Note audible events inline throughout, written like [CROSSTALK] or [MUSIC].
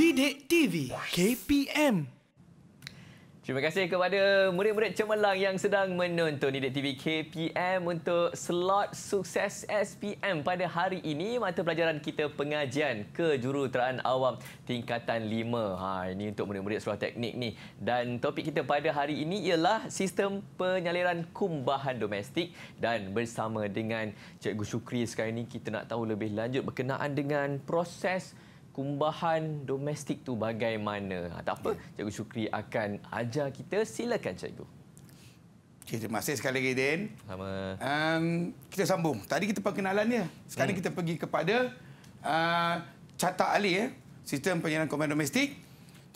Didik TV KPM Terima kasih kepada murid-murid cemerlang yang sedang menonton Didik TV KPM untuk slot sukses SPM pada hari ini mata pelajaran kita pengajian kejuruteraan awam tingkatan 5. Ha ini untuk murid-murid sekolah teknik ni dan topik kita pada hari ini ialah sistem penyaliran kumbahan domestik dan bersama dengan Cikgu Syukri sekarang ini kita nak tahu lebih lanjut berkenaan dengan proses kumbahan domestik tu bagaimana? Ah, tak apa, ya. Cikgu Syukri akan ajar kita. Silakan Cikgu. Okay, terima kasih sekali lagi, Din. Um, kita sambung. Tadi kita perkenalannya. Sekarang hmm. kita pergi kepada uh, ah, Carta Ali, eh? Sistem Penyelidikan Kumbahan Domestik.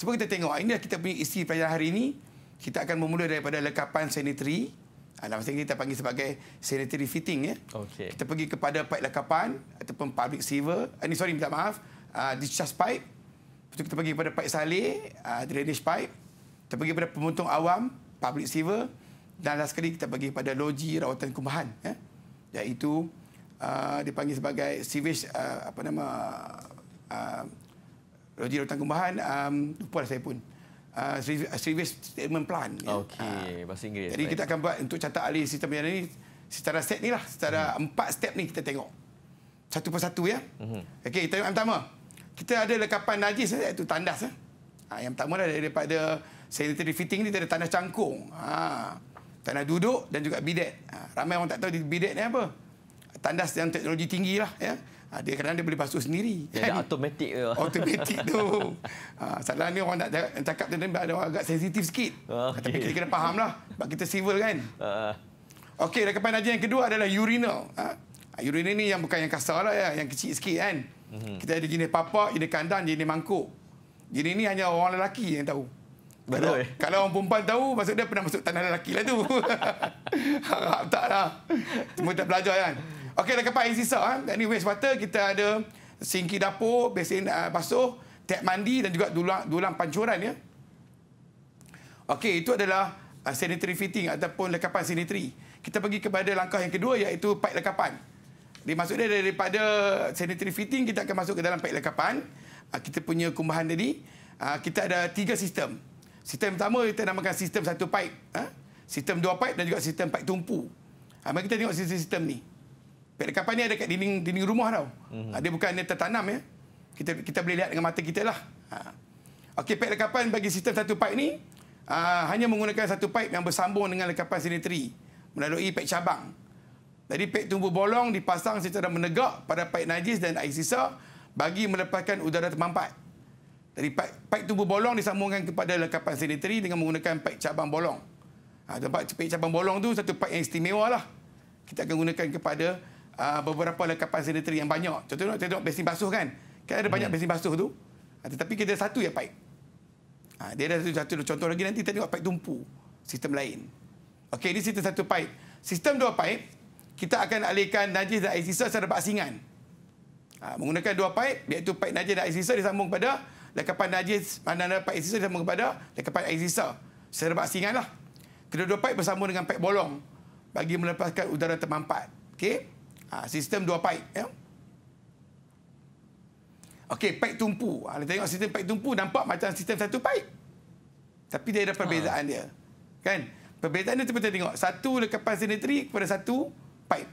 Cuba kita tengok. Ah, ini kita punya isi pelajaran hari ini. Kita akan memulai daripada lekapan sanitary. Dalam masa ini kita panggil sebagai sanitary fitting. Ya. Okay. Kita pergi kepada pipe lekapan ataupun public silver. Ini, sorry, minta maaf. Ah, discharge pipe. Lepas tu kita pergi kepada pipe salih, uh, ah, drainage pipe. Kita pergi kepada pemuntung awam, public sewer. Dan last sekali kita pergi kepada loji rawatan kumbahan. Ya. Iaitu uh, dipanggil sebagai sewage, uh, apa nama, uh, loji rawatan kumbahan. Um, lupa lah saya pun. Uh, sewage treatment plan. Ya. Okey, ya. bahasa Inggeris. Jadi baik. kita akan buat untuk catat alih sistem yang ini secara set ni lah. Secara hmm. empat step ni kita tengok. Satu persatu ya. Hmm. Okey, kita tengok yang pertama kita ada lekapan najis itu eh, tandas eh. Ha, yang pertama adalah daripada sanitary fitting ni ada tandas cangkung. Ha, tandas duduk dan juga bidet. Ha, ramai orang tak tahu bidet ni apa. Tandas yang teknologi tinggi lah. Ya. Ha, dia kerana dia boleh basuh sendiri. Ya, kan? automatik ke. Automatik tu. Ha, [LAUGHS] salah ni orang nak cakap tentang ada orang agak sensitif sikit. Okay. Oh, Tapi kita kena faham lah. Sebab kita civil kan. Uh. Okey, lekapan najis yang kedua adalah urinal. Ha, Urina ini yang bukan yang kasar lah, ya. yang kecil sikit kan. Mm-hmm. Kita ada jenis papa, jenis kandang, jenis mangkuk. Jenis ini hanya orang lelaki yang tahu. Betul. Kalau, eh. kalau orang perempuan tahu, maksud dia pernah masuk tanah lelaki lah tu. [LAUGHS] Harap tak lah. Semua tak belajar kan. Okey, dah kapan air sisa. Ha? Eh. Ini waste water. Kita ada singki dapur, besin uh, eh, basuh, tap mandi dan juga dulang, dulang pancuran. Ya? Okey, itu adalah sanitary fitting ataupun lekapan sanitary. Kita pergi kepada langkah yang kedua iaitu pipe lekapan. Dimaksudnya daripada sanitary fitting kita akan masuk ke dalam pek lekapan. Ah, kita punya kumbahan tadi. Ah, kita ada tiga sistem. Sistem pertama kita namakan sistem satu pipe. Ah, sistem dua pipe dan juga sistem pipe tumpu. Mari kita tengok sistem-sistem ni. Pek lekapan ni ada kat dinding, dinding rumah tau. Mhm. Dia bukan dia tertanam ya. Kita kita boleh lihat dengan mata kita lah. Okey, pek lekapan bagi sistem satu pipe ni. hanya menggunakan satu pipe yang bersambung dengan lekapan sanitary. Melalui pek cabang. Jadi pek tumbuh bolong dipasang secara menegak pada paik najis dan air sisa bagi melepaskan udara termampat. Jadi paik, paik tumbuh bolong disambungkan kepada lengkapan sanitari dengan menggunakan paik cabang bolong. Ha, tempat paik cabang bolong tu satu paik yang istimewa lah. Kita akan gunakan kepada uh, beberapa lengkapan sanitari yang banyak. Contohnya, kita tengok besin basuh kan. Kan ada banyak hmm. besi basuh tu. Ha, tetapi kita ada satu ya paik. Ha, dia ada satu, satu contoh lagi nanti kita tengok paik tumpu. Sistem lain. Okey, ini sistem satu paik. Sistem dua paip kita akan alihkan najis dan air sisa secara baksingan. Ha, menggunakan dua paip, iaitu paip najis dan air sisa disambung kepada lekapan najis mana-mana dan paip sisa disambung kepada lekapan air sisa. Secara baksingan lah. Kedua-dua paip bersambung dengan paip bolong bagi melepaskan udara termampat. Okay, Ha, sistem dua paip. Ya? Okey, paip tumpu. Ha, kita tengok sistem paip tumpu, nampak macam sistem satu paip. Tapi dia ada perbezaan ha. dia. Kan? Perbezaan dia tu kita tengok. Satu lekapan sanitary kepada satu pipe.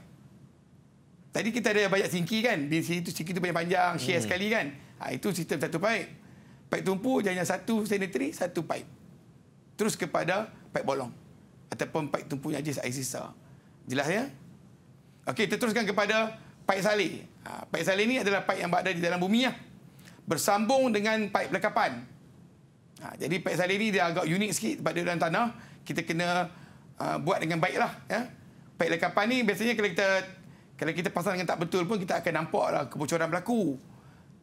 Tadi kita ada banyak sinki kan. Di itu sinki tu banyak panjang share hmm. sekali kan. Ha, itu sistem satu pipe. Pipe tumpu jangan satu sanitary, satu pipe. Terus kepada pipe bolong. Ataupun pipe tumpu yang ajis air sisa. Jelas ya? Okey, kita teruskan kepada pipe salih. Ha, pipe salih ni adalah pipe yang berada di dalam bumi. Ya. Bersambung dengan pipe lekapan. Ha, jadi pipe salih ini dia agak unik sikit pada dalam tanah. Kita kena uh, buat dengan baiklah. Ya pelik lekapan ni biasanya kalau kita kalau kita pasang dengan tak betul pun kita akan nampak lah kebocoran berlaku.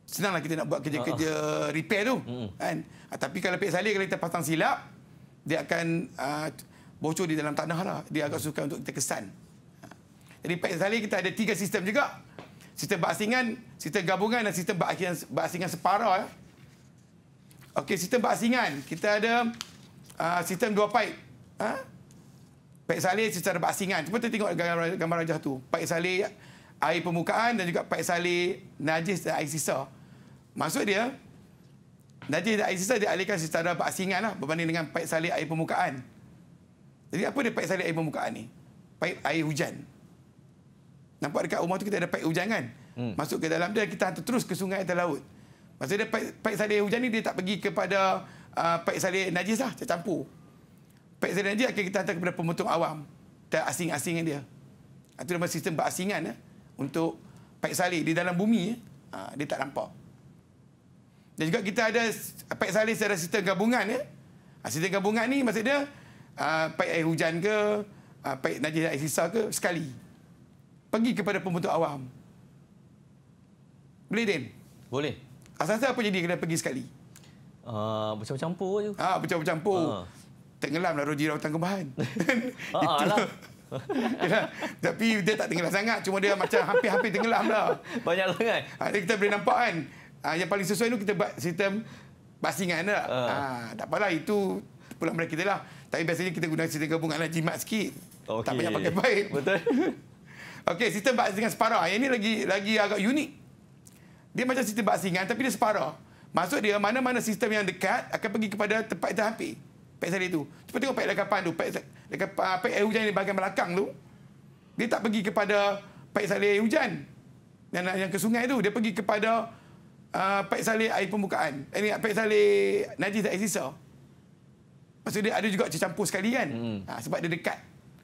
Senanglah kita nak buat kerja-kerja uh. repair tu hmm. kan. Ah, tapi kalau pelik salih kalau kita pasang silap dia akan uh, bocor di dalam tanah lah. Dia agak suka untuk kita kesan. Jadi pelik salih kita ada tiga sistem juga. Sistem berasingan, sistem gabungan dan sistem berasingan, berasingan separa. Ya. Okey, sistem berasingan. Kita ada uh, sistem dua pipe. Ha? Pak Saleh secara baksingan. Cuba tengok gambar, gambar rajah tu. Pak Saleh air permukaan dan juga Pak Saleh najis dan air sisa. Maksud dia, najis dan air sisa dia alihkan secara baksingan lah berbanding dengan Pak Saleh air permukaan. Jadi apa dia Pak Saleh air permukaan ni? Pak air hujan. Nampak dekat rumah tu kita ada pak hujan kan? Hmm. Masuk ke dalam dia, kita hantar terus ke sungai atau laut. Maksudnya pak, pak saleh hujan ni dia tak pergi kepada uh, pak saleh najis lah, tercampur. campur. Pak Zainal akan kita hantar kepada pemotong awam. Tak asing-asing dia. Itu ah, nama sistem berasingan ya eh, untuk Pak Saleh di dalam bumi. ya, dia tak nampak. Dan juga kita ada Pak Saleh secara sistem gabungan. ya. Sistem gabungan ni maksudnya Pak Air Hujan ke, Pak Najib Air Sisa ke, sekali. Pergi kepada pembentuk awam. Boleh, Din? Boleh. Asal-asal apa jadi kena pergi sekali? Uh, bercampur-campur je. Ah, bercampur-campur. Uh tenggelam lah roji rautan kembahan. [LAUGHS] Itu. [LAUGHS] Yalah. Tapi dia tak tenggelam sangat. Cuma dia macam hampir-hampir tenggelam lah. Banyak langan. Jadi ah, kita boleh nampak kan. Ah, yang paling sesuai itu kita buat sistem basingan. Lah. Uh. Ah, tak apalah itu pulang mereka kita lah. Tapi biasanya kita guna sistem gabungan lah. Jimat sikit. Okay. Tak banyak pakai baik. Betul. [LAUGHS] Okey, sistem basingan separah. Yang ini lagi lagi agak unik. Dia macam sistem basingan tapi dia separah. Maksud dia mana-mana sistem yang dekat akan pergi kepada tempat yang terhampir pack saya tu. Cepat tengok pack lekapan tu. Pack, lekapan, ah, pack air hujan di bahagian belakang tu. Dia tak pergi kepada pack saya hujan. Yang, yang ke sungai tu. Dia pergi kepada uh, pack saya air pembukaan. Ini eh, pack saya najis tak sisa. Maksud dia ada juga tercampur sekali kan. Hmm. Ha, sebab dia dekat.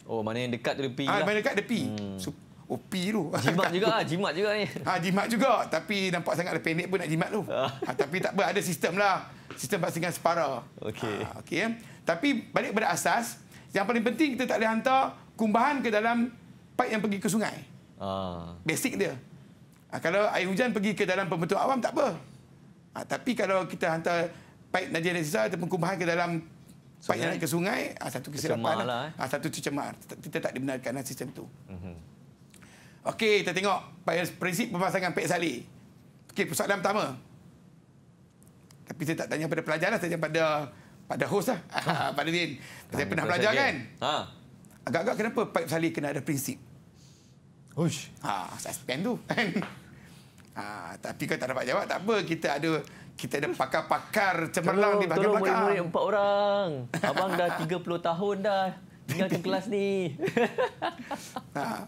Oh, mana yang dekat tu dia pergi ha, lah. Mana dekat dia pergi. Hmm. So, Oh, pi tu. Jimat juga lah. [LAUGHS] Jimat juga ni. Ha, jimat juga. Tapi nampak sangat ada pendek pun nak jimat tu. Ah. ha, tapi tak apa, ada sistem lah. Sistem pastikan separa. Okey. Ha, okay, eh. Tapi balik pada asas, yang paling penting kita tak boleh hantar kumbahan ke dalam pipe yang pergi ke sungai. Ha. Basic dia. Ha, kalau air hujan pergi ke dalam pembentuk awam, tak apa. Ha, tapi kalau kita hantar pipe Najib Nazisa ataupun kumbahan ke dalam pipe sungai. yang ke sungai, ha, satu kesilapan. Lah. lah, eh. ha, satu cemar, Kita tak dibenarkan lah sistem tu. Mm -hmm. Okey, kita tengok prinsip pemasangan Pek Salih. E. Okey, persoalan pertama. Tapi saya tak tanya pada pelajar lah, saya tanya pada pada host lah, [LAUGHS] ah, pada Din. Saya tanya pernah belajar kan? Ha. Agak-agak kenapa Pek Salih e kena ada prinsip? Hush. Ha, suspend tu. Kan? [LAUGHS] ha, tapi kalau tak dapat jawab, tak apa. Kita ada kita ada pakar-pakar cemerlang di bahagian belakang. Tolong, murid-murid empat orang. Abang dah 30 tahun dah tinggal ke [LAUGHS] kelas ni. ha.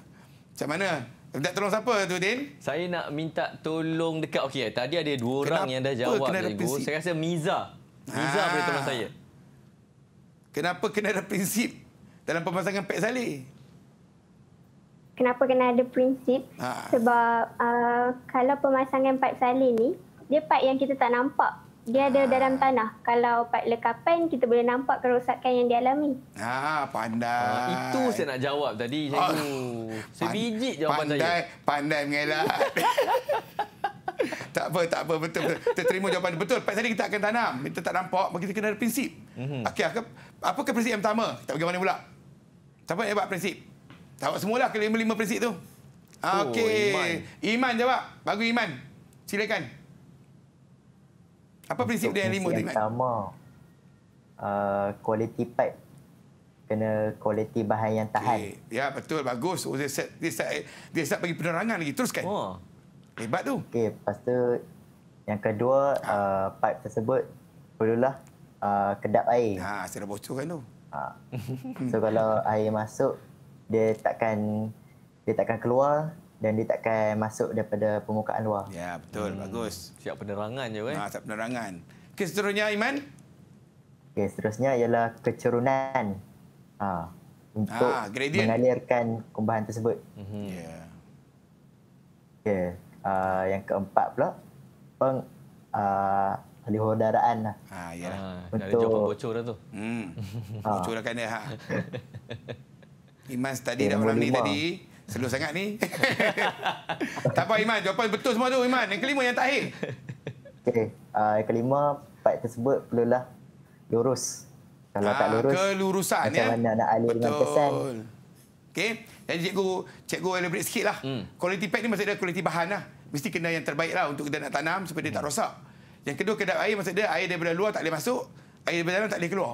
Macam mana? Nak tolong siapa tu Din? Saya nak minta tolong dekat okey. Tadi ada dua kenapa orang yang dah jawab dari Saya rasa Miza. Miza ha. boleh tolong ah. saya. Kenapa kena ada prinsip dalam pemasangan pek salih? Kenapa kena ada prinsip? Ha. Sebab uh, kalau pemasangan pek salih ni, dia part yang kita tak nampak. Dia ada ha. dalam tanah. Kalau part lekapan, kita boleh nampak kerosakan yang dialami. Ha, ah, pandai. Ha, itu saya nak jawab tadi. Oh. Saya, saya bijik jawapan pandai, saya. Pandai, pandai mengelak. [LAUGHS] tak apa, tak apa. Betul, betul. Kita terima jawapan. Betul, part tadi kita akan tanam. Kita tak nampak, kita kena ada prinsip. Mhm. Okey, apakah prinsip yang pertama? Kita bagaimana pula? Siapa yang hebat prinsip? Jawab semualah kelima-lima prinsip tu. Oh, Okey. Oh, iman. iman jawab. Bagi Iman. Silakan. Apa prinsip dia yang lima tadi? Pertama, kualiti uh, pipe kena kualiti bahan yang tahan. Okay. Ya, betul. Bagus. Oh, dia, set, dia, set, dia set bagi penerangan lagi. Teruskan. Oh. Hebat tu. Okey, lepas tu yang kedua, uh, pipe tersebut perlulah uh, kedap air. Ha, saya dah bocor kan tu. Ha. Hmm. So, kalau air masuk, dia takkan dia takkan keluar dan dia takkan masuk daripada permukaan luar. Ya, betul. Hmm. Bagus. Siap penerangan je, kan? Ha, siap penerangan. Okey, seterusnya, Iman. Okey, seterusnya ialah kecerunan. Ha, untuk ha, mengalirkan kumbahan tersebut. mm Ya. Yeah. Okey, uh, yang keempat pula, peng... Uh, ah, ahli hudaraan lah. ya. Ha, untuk... Dah ada bocor tu. Hmm. Bocor kan dia. Ha. [LAUGHS] Iman tadi dah malam ni tadi. Slow sangat ni. [LAUGHS] tak apa Iman, jawapan betul semua tu Iman. Yang kelima yang tak akhir. Okay. Uh, ah, yang kelima, part tersebut perlulah lurus. Kalau uh, tak ah, lurus, kelurusan, macam ya? mana nak alih dengan pesan. Okay. Jadi cikgu, cikgu elaborate sikit lah. Hmm. Quality pack ni maksudnya quality bahan lah. Mesti kena yang terbaik lah untuk kita nak tanam supaya dia hmm. tak rosak. Yang kedua kedap air maksudnya air daripada luar tak boleh masuk, air daripada dalam tak boleh keluar.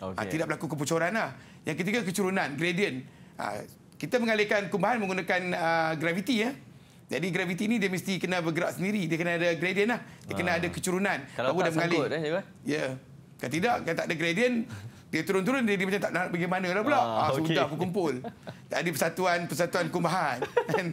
Ah, okay. Ha, tidak berlaku kebocoran lah. Yang ketiga kecurunan, gradient. Ha, kita mengalirkan kumbahan menggunakan uh, graviti ya. Jadi graviti ini dia mesti kena bergerak sendiri, dia kena ada gradient lah. Dia kena ada ah. kecurunan. Kalau Baru tak sanggup eh, cikgu. Ya. Kalau tidak, kalau tak ada gradient, dia turun-turun dia, dia macam tak nak bagaimana lah pula. Ah, ah, Sudah okay. kumpul. ada persatuan-persatuan kumbahan.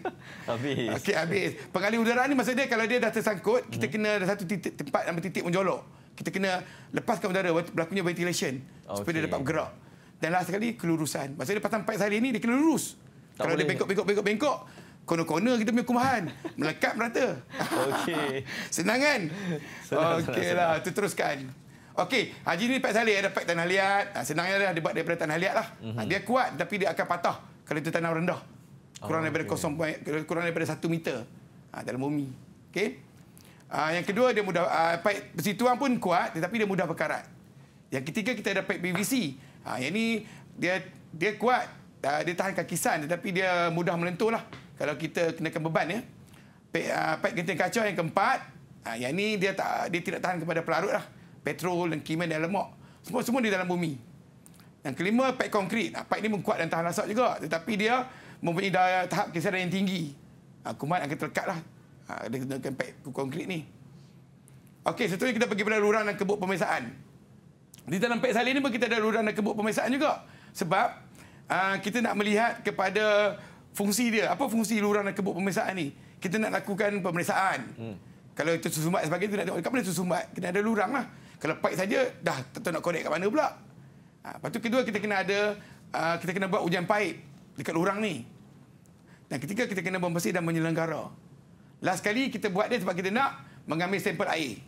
[LAUGHS] habis. Okey, habis. Pengalir udara ni maksud dia kalau dia dah tersangkut, kita hmm. kena ada satu titik, tempat nama titik menjolok. Kita kena lepaskan udara, berlakunya ventilation. Okay. Supaya dia dapat bergerak dan last sekali kelurusan. Maksudnya dia pasang pipe siren ni dia kena lurus. Tak Kalau boleh. dia bengkok bengkok bengkok bengkok Kono-kono kita punya kumahan. Melekat merata. Okey. [LAUGHS] Senang kan? Okeylah, tu teruskan. Okey, Haji ni pak salih ada pak tanah liat. Ha, senang dia dia buat daripada tanah liat lah. Mm-hmm. Dia kuat tapi dia akan patah kalau itu tanah rendah. Kurang oh, daripada kosong okay. kurang daripada satu meter ha, dalam bumi. Okey. yang kedua dia mudah pak besi tuang pun kuat tetapi dia mudah berkarat. Yang ketiga kita ada pack PVC. Ha, yang ini dia dia kuat, ha, dia tahan kakisan tetapi dia mudah melentur lah. Kalau kita kenakan beban ya. Pack, uh, pack genting kacau yang keempat, ha, yang ini dia tak dia tidak tahan kepada pelarut lah. Petrol, lengkiman dan lemak. Semua-semua di dalam bumi. Yang kelima, pack konkrit. Ha, pack ini mengkuat dan tahan asap juga. Tetapi dia mempunyai daya tahap kisaran yang tinggi. Ha, kumat akan terlekat lah. Ha, dia gunakan pack konkrit ni. Okey, seterusnya kita pergi pada ruang dan kebuk pemeriksaan. Di dalam pek salin ini pun kita ada ruang nak kebut pemeriksaan juga. Sebab aa, ah, kita nak melihat kepada fungsi dia. Apa fungsi ruang nak kebut pemeriksaan ini? Kita nak lakukan pemeriksaan. Hmm. Kalau itu susumbat dan sebagainya, kita nak tengok dekat mana susumbat. Kena ada lurang lah. Kalau pek saja, dah tak tahu nak connect kat mana pula. Ha, lepas itu kedua, kita kena ada aa, ah, kita kena buat ujian pipe dekat lorang ni. Dan ketiga, kita kena membersih dan menyelenggara. Last kali kita buat dia sebab kita nak mengambil sampel air.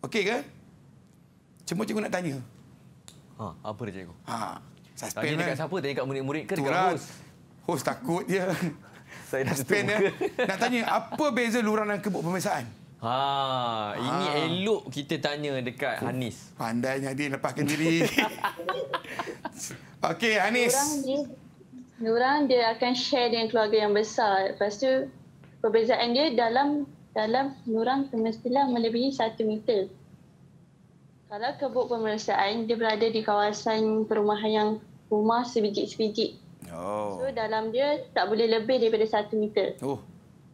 Okey ke? Cuma cikgu nak tanya. Ha, apa dia cikgu? Ha. Suspend tanya dekat kan? siapa? Tanya dekat murid-murid ke dekat host? Host takut dia. [LAUGHS] Saya dah tutup ya. Nak tanya, apa beza luaran dan kebuk pemeriksaan? Ha, ini ha. elok kita tanya dekat oh, Hanis. Pandainya dia lepaskan diri. [LAUGHS] Okey, Hanis. Lurang dia, dia akan share dengan keluarga yang besar. Lepas tu perbezaan dia dalam dalam lurang semestilah melebihi satu meter. Kalau kebuk pemeriksaan, dia berada di kawasan perumahan yang rumah sebijik-sebijik. Oh. So dalam dia tak boleh lebih daripada satu meter. Oh,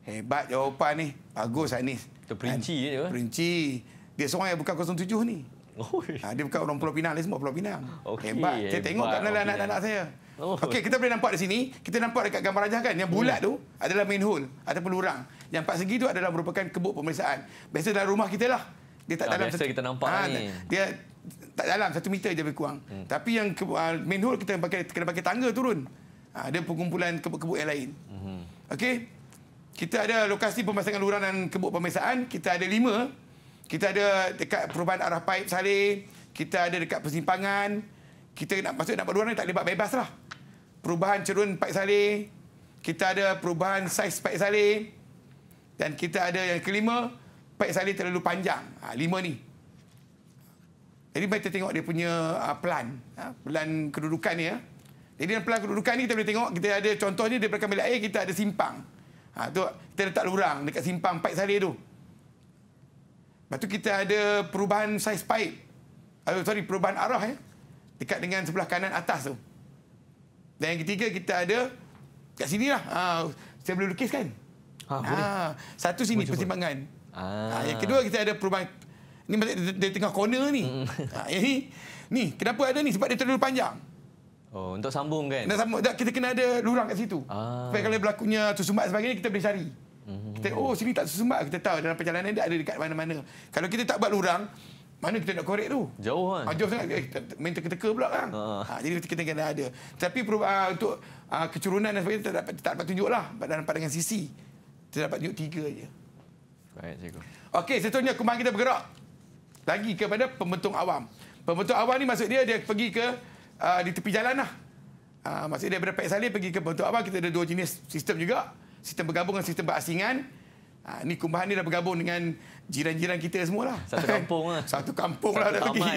hebat jawapan ni. Bagus Anis. Terperinci je. Ya. Perinci. Dia seorang yang buka bukan tujuh ni. Oh. Ha, dia buka orang Pulau Pinang, dia semua Pulau Pinang. Okay, hebat. Saya tengok kat okay. anak-anak saya. Oh. Okey, kita boleh nampak di sini. Kita nampak dekat gambar rajah kan. Yang bulat yeah. tu adalah main hole ataupun lurang. Yang empat segi tu adalah merupakan kebuk pemeriksaan. Biasa dalam rumah kita lah. Dia tak ah, dalam satu, kita nampak ha, ni. Dia tak dalam satu meter je lebih kurang. Hmm. Tapi yang ke, uh, main hole kita pakai kena pakai tangga turun. ada ah, ha, perkumpulan kebuk-kebuk yang lain. Hmm. Okey. Kita ada lokasi pemasangan luran dan kebuk pemeriksaan. Kita ada lima. Kita ada dekat perubahan arah pipe saling. Kita ada dekat persimpangan. Kita nak masuk nak buat tak boleh bebas lah. Perubahan cerun pipe saling. Kita ada perubahan saiz pipe saling. Dan kita ada yang kelima, Pek saya terlalu panjang. Ha, lima ni. Jadi baik kita tengok dia punya uh, ah, plan. Ha, ah, plan kedudukan ya. Jadi dalam plan kedudukan ni kita boleh tengok. Kita ada contoh ni daripada kamil air kita ada simpang. Ha, tu, kita letak lurang dekat simpang pipe saya tu. Lepas tu kita ada perubahan saiz pipe. Uh, sorry, perubahan arah ya. Dekat dengan sebelah kanan atas tu. Dan yang ketiga kita ada kat sini lah. Ha, saya boleh lukis kan? Ha, Ha, satu sini boleh persimpangan. Cuba. Ah. Ha, yang kedua kita ada perubahan. Ini masih di tengah corner ni. Ha, yang ni, ni kenapa ada ni? Sebab dia terlalu panjang. Oh, untuk sambung kan? Nak sambung, kita kena ada lurang kat situ. Ah. Supaya kalau berlakunya tersumbat sebagainya, kita boleh cari. Mm-hmm. Kita, oh, sini tak tersumbat. Kita tahu dalam perjalanan dia ada dekat mana-mana. Kalau kita tak buat lurang, mana kita nak korek tu? Jauh kan? Ha, jauh sangat. Eh, main teka-teka pula kan? Ha. Ha, jadi kita kena ada. Tapi uh, untuk uh, kecurunan dan sebagainya, tak dapat, tak dapat tunjuk lah. Dalam pandangan sisi. Kita dapat tunjuk tiga je. Baik, cikgu. Okey, seterusnya kumpulan kita bergerak. Lagi kepada pembentuk awam. Pembentuk awam ni maksud dia dia pergi ke uh, di tepi jalan lah. Uh, maksud dia daripada Pak Salih pergi ke pembentuk awam. Kita ada dua jenis sistem juga. Sistem bergabung dengan sistem berasingan. Uh, ni kumpulan ni dah bergabung dengan jiran-jiran kita semua [LAUGHS] lah. Satu kampung lah. Satu kampung lah dah pergi.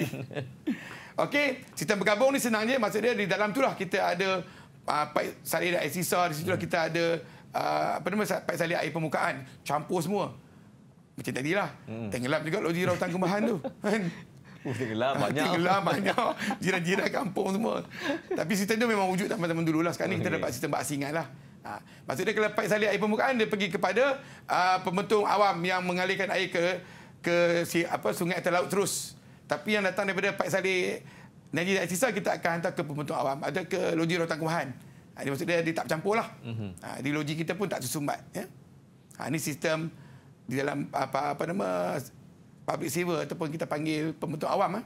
[LAUGHS] Okey, sistem bergabung ni senang je. Maksud dia di dalam tu lah kita ada uh, Pak Salih dan Aisisa. Di situ lah hmm. kita ada uh, apa nama, Pak Salih air permukaan. Campur semua macam tadi lah. Hmm. Tenggelam juga loji rautan kemahan tu. Uh, [LAUGHS] tenggelam banyak. Tenggelam banyak. [LAUGHS] Jiran-jiran kampung semua. Tapi sistem tu memang wujud zaman-zaman dulu lah. Sekarang ni kita oh, dapat sistem berasingan lah. Ha. Maksudnya kalau pakai Salih air permukaan, dia pergi kepada uh, ah, pembentung awam yang mengalirkan air ke ke si, apa sungai atau laut terus. Tapi yang datang daripada pakai Salih Najib Dari Sisa, kita akan hantar ke pembentuk awam. Ada ke loji rotan kemahan. Ha. maksudnya dia tak campur lah. Mhm. ha. Di loji kita pun tak tersumbat. Ya? Ha. Ini sistem di dalam apa apa nama public server ataupun kita panggil pembentuk awam ah.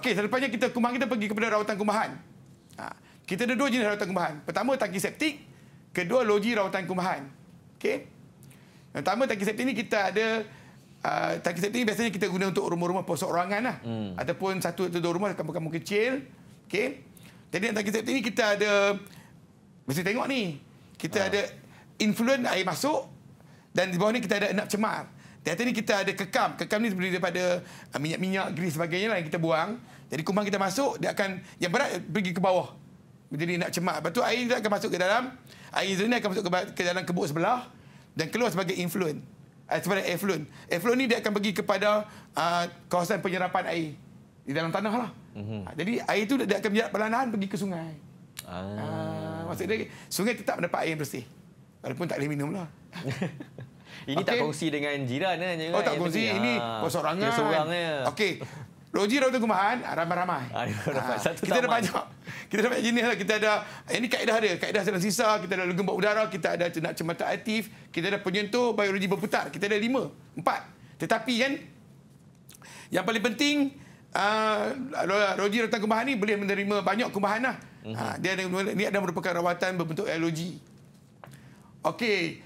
Okey, selepasnya kita kumah kita pergi kepada rawatan kumahan. Ha. Kita ada dua jenis rawatan kumahan. Pertama tangki septik, kedua logi rawatan kumahan. Okey. Yang pertama tangki septik ni kita ada uh, tangki septik ni biasanya kita guna untuk rumah-rumah pusat ruangan lah. Hmm. Ataupun satu atau dua rumah kampung-kampung kecil. Okey. Jadi dalam tangki septik ni kita ada mesti tengok ni. Kita ha. ada influent air masuk dan di bawah ni kita ada enak cemar. Di atas ni kita ada kekam. Kekam ni terdiri daripada uh, minyak-minyak, grease sebagainya lah yang kita buang. Jadi kumbang kita masuk, dia akan yang berat pergi ke bawah. Jadi enak cemar. Lepas tu air dia akan masuk ke dalam. Air ni akan masuk ke, dalam kebuk sebelah. Dan keluar sebagai influent. Uh, sebagai effluent. Effluent ni dia akan pergi kepada uh, kawasan penyerapan air. Di dalam tanah lah. Mm-hmm. Jadi air tu dia akan menjadi perlahan-lahan pergi ke sungai. Ah. Uh, ah, maksudnya sungai tetap mendapat air yang bersih. Walaupun tak boleh minum lah. [LAUGHS] Ini okay. tak kongsi dengan jiran eh. Oh tak kongsi ini, ini ha. Ah, kosorangan. Kosorangnya. Kan. Okey. Roji Rauta Kumahan, ah, ramai-ramai. Ha. Kita ada banyak. Kita ada banyak jenis. Lah. Kita ada, ini kaedah dia. Kaedah sedang sisa. Kita ada gembok udara. Kita ada cenak cemata aktif. Kita ada penyentuh biologi berputar. Kita ada lima. Empat. Tetapi kan, yang paling penting, uh, Roji Rauta Kumahan ini boleh menerima banyak kumahan lah. Uh-huh. Ha. dia ada, ini ada merupakan rawatan berbentuk elogi. Okey,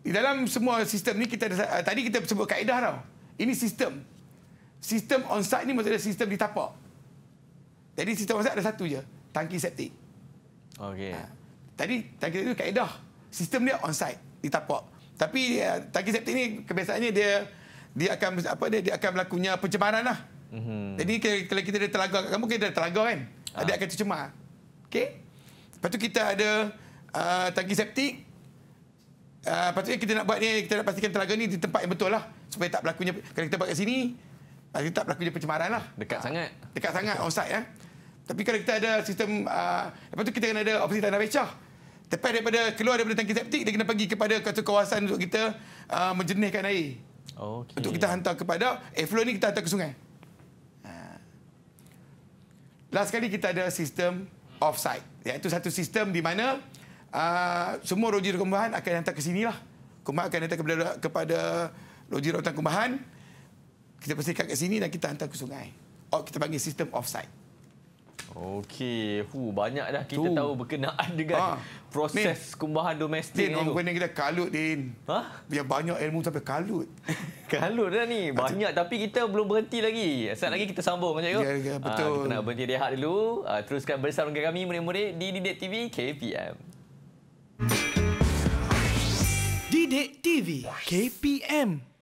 di dalam semua sistem ni kita uh, tadi kita sebut kaedah tau. Ini sistem. Sistem onsite ni maksudnya sistem di tapak. Jadi sistem onsite ada satu je, tangki septik. Okey. Uh, tadi tangki itu kaedah. Sistem dia onsite di tapak. Tapi uh, tangki septik ni kebiasaannya dia dia akan apa dia dia akan berlakunya pencemaran lah. Mm-hmm. Jadi kalau kita ada telaga kat kamu, kita ada telaga kan? Ah. Dia akan tercemar. Okey? Lepas tu kita ada uh, tangki septik, Ah, patutnya eh, kita nak buat ni kita nak pastikan telaga ni di tempat yang betul lah supaya tak berlakunya kalau kita buat kat sini pasti ah, tak berlakunya pencemaran lah dekat ha. sangat dekat sangat onsite oh, ya tapi kalau kita ada sistem uh, lepas tu kita kena ada operasi tanah becah Tapi daripada keluar daripada tangki septik, dia kena pergi kepada satu kawasan untuk kita uh, menjernihkan air. Okay. Untuk kita hantar kepada airflow eh, ni kita hantar ke sungai. Last kali kita ada sistem offside, iaitu satu sistem di mana Ah, semua loji rotan akan hantar ke sini lah. Kemudian akan hantar kepada, kepada loji rotan kumbahan. Kita pasti kaki sini dan kita hantar ke sungai. Oh, kita panggil sistem offside. Okey, hu banyak dah kita Tuh. tahu berkenaan dengan ha. proses Min. kumbahan domestik tu. Din, kita kalut din. Ha? Biar banyak ilmu sampai kalut. [LAUGHS] kalut dah ni. Banyak tapi kita belum berhenti lagi. Sat lagi kita sambung macam tu. Ya, ya ah, betul. Ha, kita nak berhenti rehat dulu. Ha, teruskan bersama kami murid-murid di Didik TV KPM. Didik TV KPM